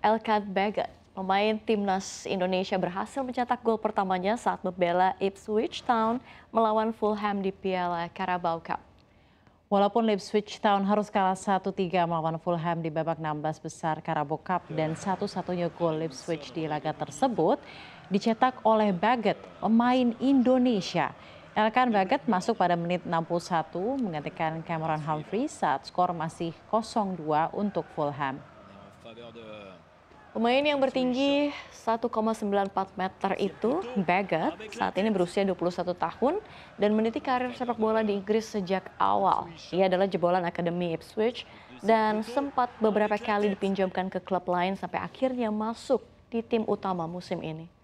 Elkan Baget, Pemain timnas Indonesia berhasil mencetak gol pertamanya saat membela Ipswich Town melawan Fulham di Piala Carabao Cup. Walaupun Ipswich Town harus kalah 1-3 melawan Fulham di babak 16 besar Carabao Cup dan satu-satunya gol Ipswich di laga tersebut dicetak oleh Baget, pemain Indonesia. Elkan Baget masuk pada menit 61 menggantikan Cameron Humphrey saat skor masih 0-2 untuk Fulham. Pemain yang bertinggi 1,94 meter itu, Baggett, saat ini berusia 21 tahun dan meniti karir sepak bola di Inggris sejak awal. Ia adalah jebolan Akademi Ipswich dan sempat beberapa kali dipinjamkan ke klub lain sampai akhirnya masuk di tim utama musim ini.